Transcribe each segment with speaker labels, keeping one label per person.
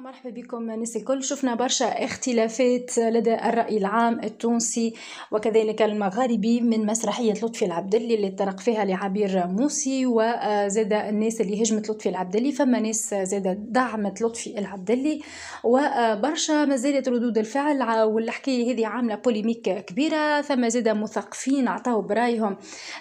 Speaker 1: مرحبا بكم ناس الكل شفنا برشا اختلافات لدى الرأي العام التونسي وكذلك المغاربي من مسرحية لطفي العبدلي اللي طرق فيها لعبير موسي وزاد الناس اللي هجمت لطفي العبدلي فما ناس زاد دعمت لطفي العبدلي وبرشا ما زالت ردود الفعل والحكاية هذه عاملة بوليميك كبيرة فما زاد مثقفين عطاو برايهم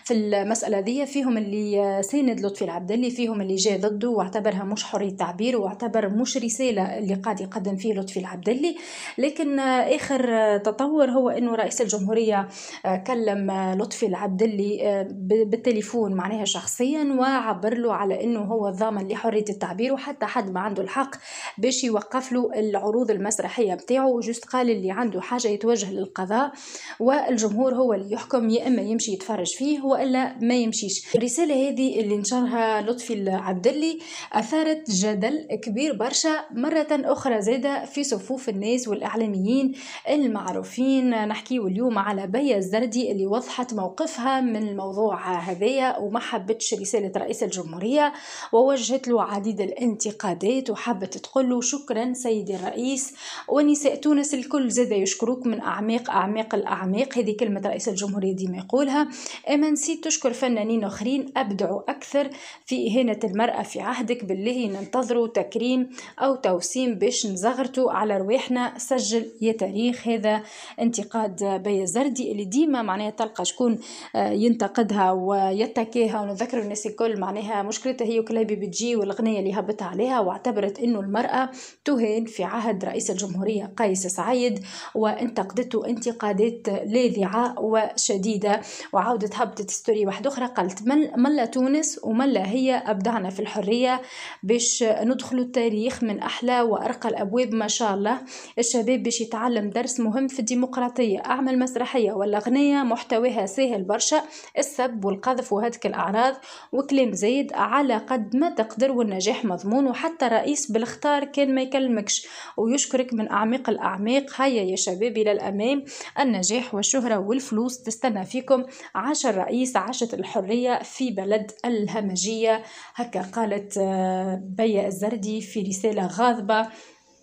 Speaker 1: في المسألة دي فيهم اللي ساند لطفي العبدلي فيهم اللي جاء ضده واعتبرها مش حرية تعبير واعتبر مش رسالة اللي قاعد يقدم فيه لطفي العبدلي لكن اخر تطور هو انه رئيس الجمهوريه آه، كلم آه، لطفي العبدلي آه، بالتليفون معناها شخصيا وعبر له على انه هو ضامن لحريه التعبير وحتى حد ما عنده الحق باش يوقف له العروض المسرحيه نتاعو جوست قال اللي عنده حاجه يتوجه للقضاء والجمهور هو اللي يحكم يا اما يمشي يتفرج فيه والا ما يمشيش الرساله هذه اللي نشرها لطفي العبدلي اثارت جدل كبير برشا مرة أخرى زادة في صفوف الناس والإعلاميين المعروفين نحكي اليوم على بيا الزردي اللي وضحت موقفها من الموضوع هذايا وما حبتش رسالة رئيس الجمهورية ووجهت له عديد الانتقادات وحبت تقول له شكرا سيدي الرئيس ونساء تونس الكل زادة يشكروك من أعماق أعماق الأعماق هذه كلمة رئيس الجمهورية ديما يقولها إما نسيت تشكر فنانين آخرين أبدعوا أكثر في إهانة المرأة في عهدك بالله ننتظروا تكريم أو توفيق وسين باش نزغرتو على رواحنا سجل يا تاريخ هذا انتقاد بيا الزردي اللي ديما معناها تلقى شكون آه، ينتقدها ويتكيها ونذكر الناس الكل معناها مشكلتها هي وكلابي بتجي والغنية اللي هبت عليها واعتبرت انه المرأة تهان في عهد رئيس الجمهورية قيس سعيد وانتقدته انتقادات لاذعة وشديدة وعاودت هبطت ستوري واحدة أخرى قالت ملا تونس وملا هي أبدعنا في الحرية باش ندخلوا التاريخ من أحلى أعلى وأرقى الأبواب ما شاء الله الشباب باش يتعلم درس مهم في الديمقراطية أعمل مسرحية ولا أغنية محتواها سهل برشا السب والقذف وهذك الأعراض وكلام زايد على قد ما تقدر والنجاح مضمون وحتى رئيس بالاختار كان ما يكلمكش ويشكرك من أعماق الأعماق هيا يا شباب إلى الأمام النجاح والشهرة والفلوس تستنى فيكم عاش الرئيس عاشت الحرية في بلد الهمجية هكا قالت آه، بيا الزردي في رسالة غالبة مواظبة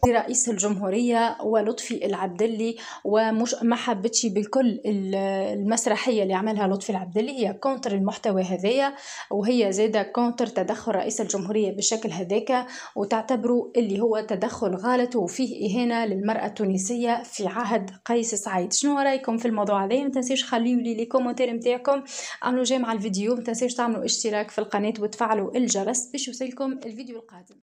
Speaker 1: رئيس الجمهورية ولطفي العبدلي ما حبتش بالكل المسرحية اللي عملها لطفي العبدلي هي كونتر المحتوى هذايا وهي زادة كونتر تدخل رئيس الجمهورية بالشكل هذاك وتعتبره اللي هو تدخل غلط وفيه إهانة للمرأة التونسية في عهد قيس سعيد شنو رأيكم في الموضوع هذا ما تنسيش خليوا لي لي كومنتير نتاعكم عملوا جاي الفيديو ما تنسيش تعملوا اشتراك في القناة وتفعلوا الجرس باش يوصلكم الفيديو القادم